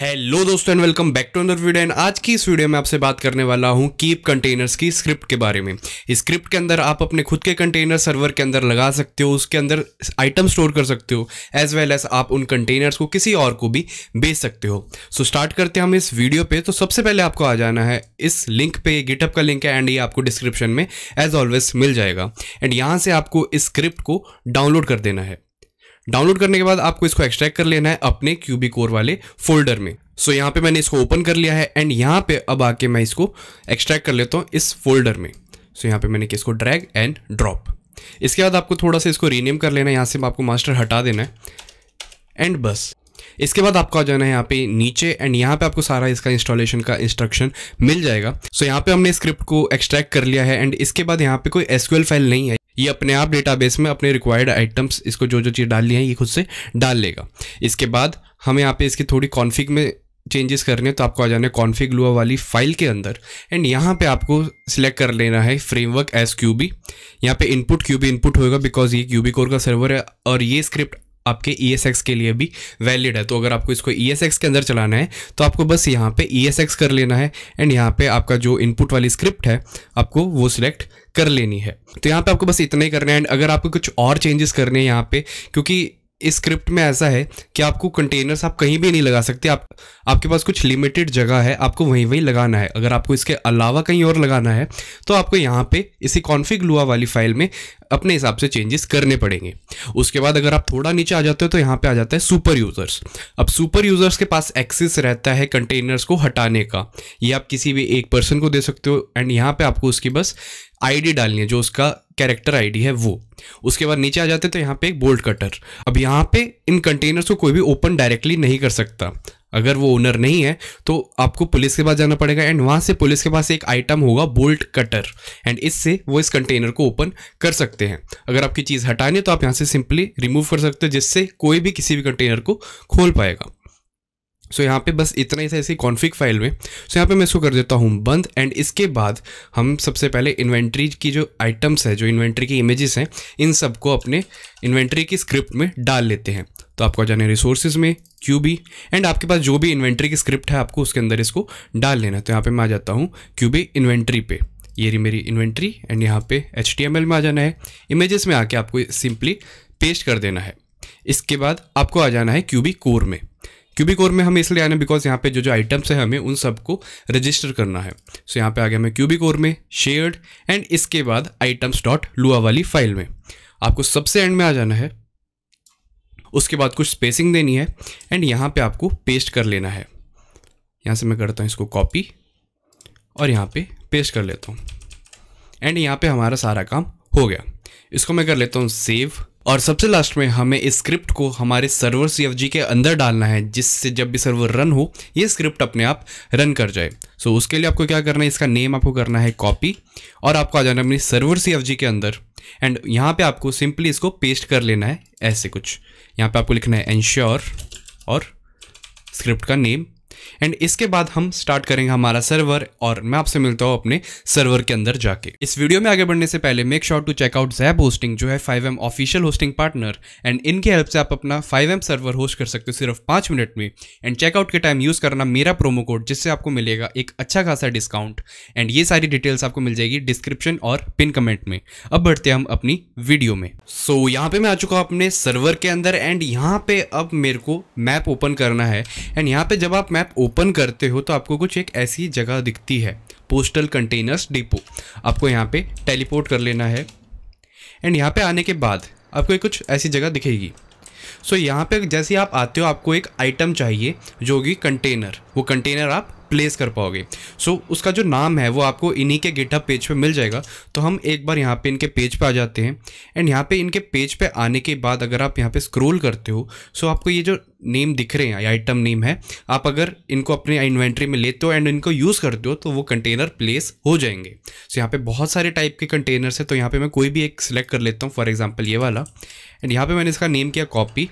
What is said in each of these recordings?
hello दोस्तों and welcome back to अंदर video and आज की इस वीडियो में आपसे बात करने वाला हूं कीप कंटेनर्स की स्क्रिप्ट के बारे में स्क्रिप्ट के अंदर आप अपने खुद के कंटेनर सर्वर के अंदर लगा सकते हो उसके अंदर आइटम स्टोर कर सकते हो एज वेल एज आप उन कंटेनर्स को किसी और को भी बेच सकते हो सो so, स्टार्ट करते हैं हम इस वीडियो पर तो सबसे पहले आपको आ जाना है इस लिंक पर गिटअप का लिंक है एंड ये आपको डिस्क्रिप्शन में एज ऑलवेज मिल जाएगा एंड यहाँ से आपको इस स्क्रिप्ट को डाउनलोड कर देना है डाउनलोड करने के बाद आपको इसको एक्सट्रैक्ट कर लेना है अपने क्यूबी कोर वाले फोल्डर में सो so, यहाँ पे मैंने इसको ओपन कर लिया है एंड यहाँ पे अब आके मैं इसको एक्सट्रैक्ट कर लेता हूँ इस फोल्डर में सो so, यहाँ पे मैंने इसको ड्रैग एंड ड्रॉप इसके बाद आपको थोड़ा सा इसको रीनेम कर लेना है यहाँ से आपको मास्टर हटा देना है एंड बस इसके बाद आपको आ जाना है यहाँ पे नीचे एंड यहाँ पे आपको सारा इसका इंस्टॉलेशन का इंस्ट्रक्शन मिल जाएगा सो so, यहाँ पे हमने स्क्रिप्ट को एक्सट्रैक्ट कर लिया है एंड इसके बाद यहाँ पे कोई एसक्यूएल फाइल नहीं है ये अपने आप डेटाबेस में अपने रिक्वायर्ड आइटम्स इसको जो जो चीज़ डाल लिया है ये खुद से डाल लेगा इसके बाद हम यहाँ पे इसकी थोड़ी कॉन्फिग में चेंजेस करने हैं तो आपको आ जाना है कॉन्फिग लुआ वाली फाइल के अंदर एंड यहाँ पे आपको सिलेक्ट कर लेना है फ्रेमवर्क एस क्यूबी यहाँ पे इनपुट क्यूबी इनपुट होगा बिकॉज ये क्यूबी कोर का सर्वर है और ये स्क्रिप्ट आपके ई e के लिए भी वैलिड है तो अगर आपको इसको ई e के अंदर चलाना है तो आपको बस यहाँ पे ई e कर लेना है एंड यहाँ पे आपका जो इनपुट वाली स्क्रिप्ट है आपको वो सिलेक्ट कर लेनी है तो यहाँ पे आपको बस इतना ही करना है एंड अगर आपको कुछ और चेंजेस करने हैं यहाँ पे क्योंकि इस स्क्रिप्ट में ऐसा है कि आपको कंटेनर्स आप कहीं भी नहीं लगा सकते आप आपके पास कुछ लिमिटेड जगह है आपको वहीं वहीं लगाना है अगर आपको इसके अलावा कहीं और लगाना है तो आपको यहाँ पे इसी कॉन्फ़िग लुआ वाली फाइल में अपने हिसाब से चेंजेस करने पड़ेंगे उसके बाद अगर आप थोड़ा नीचे आ जाते हो तो यहाँ पर आ जाता है सुपर यूज़र्स अब सुपर यूज़र्स के पास एक्सेस रहता है कंटेनर्स को हटाने का ये आप किसी भी एक पर्सन को दे सकते हो एंड यहाँ पर आपको उसकी बस आईडी डालनी है जो उसका कैरेक्टर आईडी है वो उसके बाद नीचे आ जाते हैं तो यहाँ पे एक बोल्ट कटर अब यहाँ पे इन कंटेनर्स को कोई भी ओपन डायरेक्टली नहीं कर सकता अगर वो ओनर नहीं है तो आपको पुलिस के पास जाना पड़ेगा एंड वहाँ से पुलिस के पास एक आइटम होगा बोल्ट कटर एंड इससे वो इस कंटेनर को ओपन कर सकते हैं अगर आपकी चीज़ हटानी है तो आप यहाँ से सिंपली रिमूव कर सकते हो जिससे कोई भी किसी भी कंटेनर को खोल पाएगा सो so, यहाँ पे बस इतना ही था इसी कॉन्फ़िग फाइल में सो so, यहाँ पे मैं इसको कर देता हूँ बंद एंड इसके बाद हम सबसे पहले इन्वेंट्री की जो आइटम्स है जो इन्वेंट्री की इमेजेस हैं इन सबको अपने इन्वेंट्री की स्क्रिप्ट में डाल लेते हैं तो आपको जाने रिसोर्सेज में क्यूबी एंड आपके पास जो भी इन्वेंट्री की स्क्रिप्ट है आपको उसके अंदर इसको डाल लेना है तो यहाँ पर मैं आ जाता हूँ क्यूबी इन्वेंट्री पे ये रही मेरी इन्वेंट्री एंड यहाँ पे एच में आ जाना है इमेजेस में आके आपको सिंपली पेस्ट कर देना है इसके बाद आपको आ जाना है क्यूबी कोर में क्यूबी कोर में हमें इसलिए आना बिकॉज यहाँ पे जो जो आइटम्स है हमें उन सबको रजिस्टर करना है सो so, यहाँ पे आ गया हमें क्यूबी कोर में शेयर्ड एंड इसके बाद आइटम्स डॉट लुआ वाली फाइल में आपको सबसे एंड में आ जाना है उसके बाद कुछ स्पेसिंग देनी है एंड यहाँ पे आपको पेस्ट कर लेना है यहाँ से मैं करता हूँ इसको कॉपी और यहाँ पे पेस्ट कर लेता हूँ एंड यहाँ पे हमारा सारा काम हो गया इसको मैं कर लेता हूँ सेव और सबसे लास्ट में हमें इस स्क्रिप्ट को हमारे सर्वर सी के अंदर डालना है जिससे जब भी सर्वर रन हो ये स्क्रिप्ट अपने आप रन कर जाए सो so, उसके लिए आपको क्या करना है इसका नेम आपको करना है कॉपी और आपको आ जाना है अपनी सर्वर सी के अंदर एंड यहाँ पे आपको सिंपली इसको पेस्ट कर लेना है ऐसे कुछ यहाँ पे आपको लिखना है एनश्योर और स्क्रिप्ट का नेम एंड इसके बाद हम स्टार्ट करेंगे हमारा सर्वर और मैं आपसे मिलता हूँ अपने सर्वर के अंदर जाके इस वीडियो में आगे बढ़ने से पहले make sure to check out Zap hosting जो है five M official hosting partner and इनके हेल्प से आप अपना फाइव एम सर्वर होस्ट कर सकते हो सिर्फ पाँच मिनट में एंड चेकआउट के टाइम यूज़ करना मेरा प्रोमो कोड जिससे आपको मिलेगा एक अच्छा खासा डिस्काउंट एंड ये सारी डिटेल्स आपको मिल जाएगी डिस्क्रिप्शन और पिन कमेंट में अब बढ़ते हैं हम अपनी वीडियो में सो so, यहाँ पे मैं आ चुका हूँ अपने सर्वर के अंदर एंड यहाँ पे अब मेरे को मैप ओपन करना है एंड यहाँ पे जब आप मैप ओपन ओपन करते हो तो आपको कुछ एक ऐसी जगह दिखती है पोस्टल कंटेनर्स डिपो आपको यहाँ पे टेलीपोर्ट कर लेना है एंड यहाँ पे आने के बाद आपको एक कुछ ऐसी जगह दिखेगी सो so, यहाँ पे जैसे आप आते हो आपको एक आइटम चाहिए जो होगी कंटेनर वो कंटेनर आप प्लेस कर पाओगे सो so, उसका जो नाम है वो आपको इन्हीं के गिटहब पेज पे मिल जाएगा तो हम एक बार यहाँ पे इनके पेज पे आ जाते हैं एंड यहाँ पे इनके पेज पे आने के बाद अगर आप यहाँ पे स्क्रोल करते हो सो so आपको ये जो नेम दिख रहे हैं आइटम नेम है आप अगर इनको अपने इन्वेंट्री में लेते हो एंड इनको यूज़ करते हो तो वो कंटेनर प्लेस हो जाएंगे सो so, यहाँ पे बहुत सारे टाइप के कंटेनर्स हैं तो यहाँ पे मैं कोई भी एक सिलेक्ट कर लेता हूँ फॉर एग्जांपल ये वाला एंड यहाँ पे मैंने इसका नेम किया कॉपी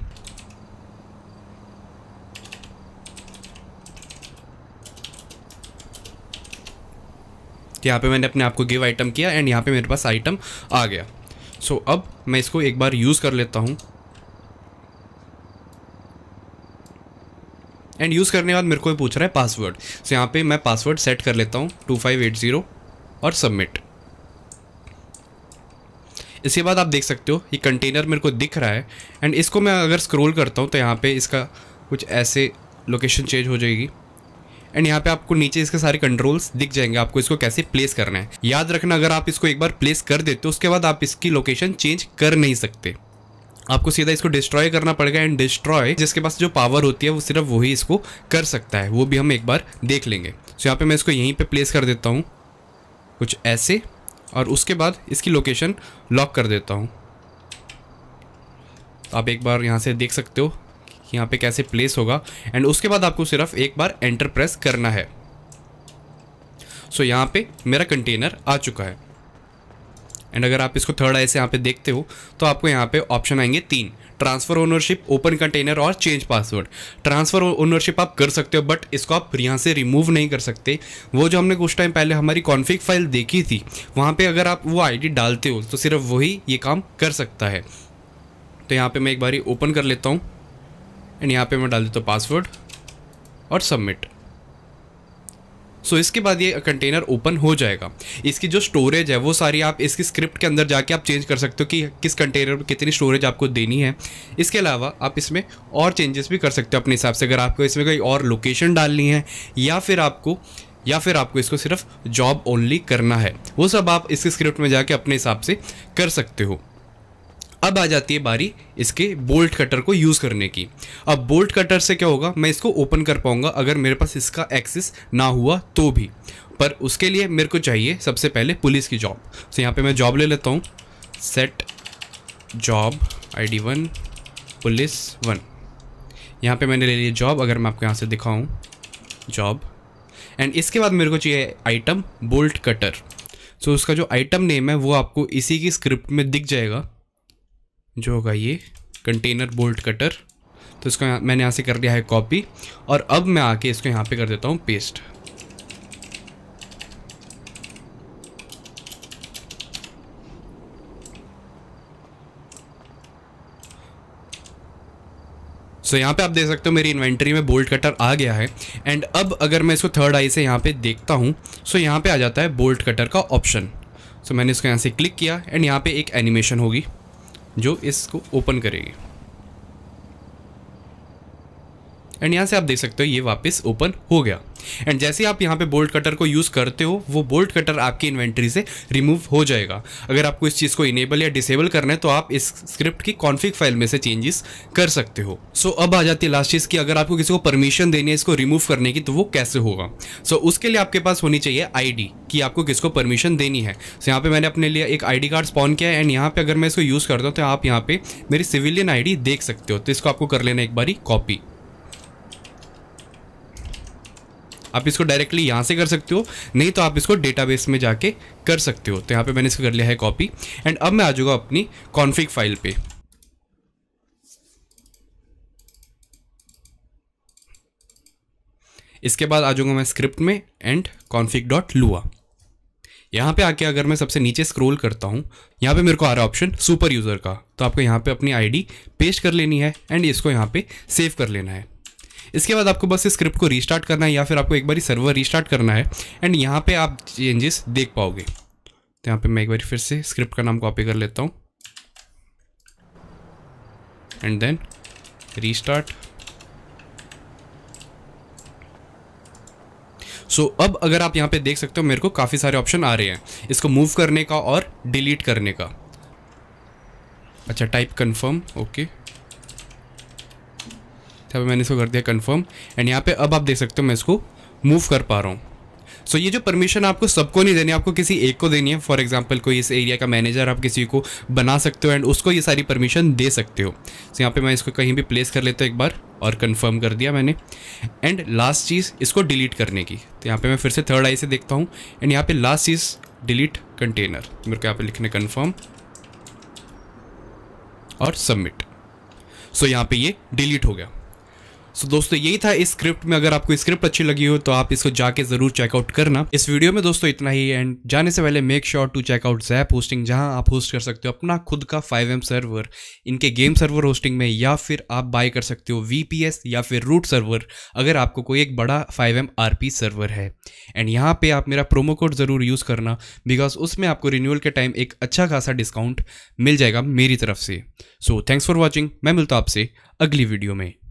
तो यहाँ पे मैंने अपने आप को गिव आइटम किया एंड यहाँ पे मेरे पास आइटम आ गया सो so, अब मैं इसको एक बार यूज़ कर लेता हूँ एंड यूज़ करने के बाद मेरे को पूछ रहा है पासवर्ड सो so, यहाँ पे मैं पासवर्ड सेट कर लेता हूँ टू फाइव एट ज़ीरो और सबमिट इसके बाद आप देख सकते हो ये कंटेनर मेरे को दिख रहा है एंड इसको मैं अगर स्क्रोल करता हूँ तो यहाँ पे इसका कुछ ऐसे लोकेशन चेंज हो जाएगी एंड यहाँ पे आपको नीचे इसके सारे कंट्रोल्स दिख जाएंगे आपको इसको कैसे प्लेस करना है याद रखना अगर आप इसको एक बार प्लेस कर देते हो उसके बाद आप इसकी लोकेशन चेंज कर नहीं सकते आपको सीधा इसको डिस्ट्रॉय करना पड़ेगा एंड डिस्ट्रॉय जिसके पास जो पावर होती है वो सिर्फ वही इसको कर सकता है वो भी हम एक बार देख लेंगे सो यहाँ पे मैं इसको यहीं पे प्लेस कर देता हूँ कुछ ऐसे और उसके बाद इसकी लोकेशन लॉक कर देता हूँ आप एक बार यहाँ से देख सकते हो यहाँ पे कैसे प्लेस होगा एंड उसके बाद आपको सिर्फ एक बार एंटर प्रेस करना है सो so, यहाँ पे मेरा कंटेनर आ चुका है एंड अगर आप इसको थर्ड आई से यहाँ पे देखते हो तो आपको यहाँ पे ऑप्शन आएंगे तीन ट्रांसफ़र ओनरशिप ओपन कंटेनर और चेंज पासवर्ड ट्रांसफ़र ओनरशिप आप कर सकते हो बट इसको आप यहाँ से रिमूव नहीं कर सकते वो जो हमने कुछ टाइम पहले हमारी कॉन्फ़िग फाइल देखी थी वहाँ पे अगर आप वो आईडी डालते हो तो सिर्फ वही ये काम कर सकता है तो यहाँ पे मैं एक बारी ओपन कर लेता हूँ एंड यहाँ पे मैं डाल देता हूँ पासवर्ड और सबमिट सो so, इसके बाद ये कंटेनर ओपन हो जाएगा इसकी जो स्टोरेज है वो सारी आप इसकी स्क्रिप्ट के अंदर जाके आप चेंज कर सकते हो कि किस कंटेनर में कितनी स्टोरेज आपको देनी है इसके अलावा आप इसमें और चेंजेस भी कर सकते हो अपने हिसाब से अगर आपको इसमें कोई और लोकेशन डालनी है या फिर आपको या फिर आपको इसको सिर्फ जॉब ओनली करना है वो सब आप इसके स्क्रिप्ट में जाके अपने हिसाब से कर सकते हो अब आ जाती है बारी इसके बोल्ट कटर को यूज़ करने की अब बोल्ट कटर से क्या होगा मैं इसको ओपन कर पाऊँगा अगर मेरे पास इसका एक्सेस ना हुआ तो भी पर उसके लिए मेरे को चाहिए सबसे पहले पुलिस की जॉब तो यहाँ पे मैं जॉब ले लेता हूँ set job I D one police one यहाँ पे मैंने ले लिया जॉब अगर मैं आपको यहाँ से दिखाऊँ जॉब एंड इसके बाद मेरे को चाहिए item bolt cutter so so, उसका जो आइटम नेम है वो आपको इसी की स्क्रिप्ट में दिख जाएगा जो होगा ये कंटेनर बोल्ट कटर तो इसको मैंने यहाँ से कर लिया है कॉपी और अब मैं आके इसको यहाँ पे कर देता हूँ पेस्ट सो so, यहाँ पे आप देख सकते हो मेरी इन्वेंट्री में बोल्ट कटर आ गया है एंड अब अगर मैं इसको थर्ड आई से यहाँ पे देखता हूँ सो so यहाँ पे आ जाता है बोल्ट कटर का ऑप्शन सो so, मैंने इसको यहाँ से क्लिक किया एंड यहाँ पे एक एनिमेशन होगी जो इसको ओपन करेगी एंड यहाँ से आप देख सकते हो ये वापस ओपन हो गया एंड जैसे आप यहाँ पे बोल्ट कटर को यूज़ करते हो वो बोल्ट कटर आपकी इन्वेंट्री से रिमूव हो जाएगा अगर आपको इस चीज़ को इनेबल या डिसेबल करना है तो आप इस स्क्रिप्ट की कॉन्फिक फाइल में से चेंजेस कर सकते हो सो so, अब आ जाती है लास्ट चीज़ की अगर आपको किसी को परमिशन देनी है इसको रिमूव करने की तो वो कैसे होगा सो so, उसके लिए आपके पास होनी चाहिए आई कि आपको किसको परमिशन देनी है सो so, यहाँ पर मैंने अपने लिए एक आई कार्ड स्पॉन किया है एंड यहाँ पर अगर मैं इसको यूज़ करता हूँ तो आप यहाँ पर मेरी सिविलियन आई देख सकते हो तो इसको आपको कर लेना एक बारी कॉपी आप इसको डायरेक्टली यहाँ से कर सकते हो नहीं तो आप इसको डेटाबेस में जाके कर सकते हो तो यहाँ पे मैंने इसको कर लिया है कॉपी एंड अब मैं आ जाऊँगा अपनी कॉन्फ़िग फाइल पे इसके बाद आ जाऊँगा मैं स्क्रिप्ट में एंड कॉन्फिक डॉट लुआ यहाँ पे आके अगर मैं सबसे नीचे स्क्रॉल करता हूँ यहाँ पे मेरे को आ रहा ऑप्शन सुपर यूज़र का तो आपको यहाँ पे अपनी आईडी पेस्ट कर लेनी है एंड इसको यहाँ पे सेव कर लेना है इसके बाद आपको बस इस स्क्रिप्ट को रीस्टार्ट करना है या फिर आपको एक बार सर्वर रीस्टार्ट करना है एंड यहाँ पर आप चेंजेस देख पाओगे तो यहाँ पर मैं एक बार फिर से स्क्रिप्ट का नाम कॉपी कर लेता हूँ and then restart so so, अब अगर आप यहाँ पे देख सकते हो मेरे को काफ़ी सारे ऑप्शन आ रहे हैं इसको मूव करने का और डिलीट करने का अच्छा टाइप कंफर्म ओके यहाँ पे मैंने इसको कर दिया कन्फर्म एंड यहाँ पे अब आप देख सकते हो मैं इसको मूव कर पा रहा हूँ सो so, ये जो परमिशन आपको सबको नहीं देनी आपको किसी एक को देनी है फॉर एग्जाम्पल कोई इस एरिया का मैनेजर आप किसी को बना सकते हो एंड उसको ये सारी परमिशन दे सकते हो सो so, यहाँ पे मैं इसको कहीं भी प्लेस कर लेता हूँ एक बार और कंफर्म कर दिया मैंने एंड लास्ट चीज़ इसको डिलीट करने की तो यहाँ पर मैं फिर से थर्ड आई से देखता हूँ एंड यहाँ पर लास्ट चीज़ डिलीट कंटेनर मेरे को यहाँ पर लिखने कन्फर्म और सबमिट सो so, यहाँ पे ये डिलीट हो गया सो so, दोस्तों यही था इस स्क्रिप्ट में अगर आपको स्क्रिप्ट अच्छी लगी हो तो आप इसको जाके जरूर चेकआउट करना इस वीडियो में दोस्तों इतना ही एंड जाने से पहले make sure to check out Zap hosting जहां आप होस्ट कर सकते हो अपना खुद का फाइव एम सर्वर इनके गेम सर्वर होस्टिंग में या फिर आप बाय कर सकते हो वीपीएस या फिर रूट सर्वर अगर आपको कोई एक बड़ा फाइव एम सर्वर है एंड यहाँ पर आप मेरा प्रोमो कोड ज़रूर यूज़ करना बिकॉज उसमें आपको रिन्यूअल के टाइम एक अच्छा खासा डिस्काउंट मिल जाएगा मेरी तरफ से सो थैंक्स फॉर वॉचिंग मैं मिलता आपसे अगली वीडियो में